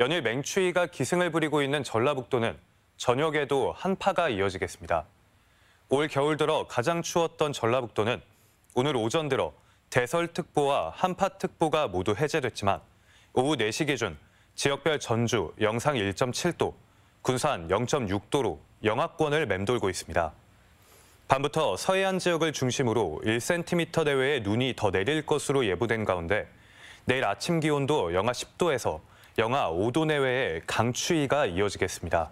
연일 맹추위가 기승을 부리고 있는 전라북도는 저녁에도 한파가 이어지겠습니다. 올 겨울 들어 가장 추웠던 전라북도는 오늘 오전 들어 대설특보와 한파특보가 모두 해제됐지만 오후 4시 기준 지역별 전주 영상 1.7도, 군산 0.6도로 영하권을 맴돌고 있습니다. 밤부터 서해안 지역을 중심으로 1cm 내외의 눈이 더 내릴 것으로 예보된 가운데 내일 아침 기온도 영하 10도에서 영하 5도 내외의 강추위가 이어지겠습니다.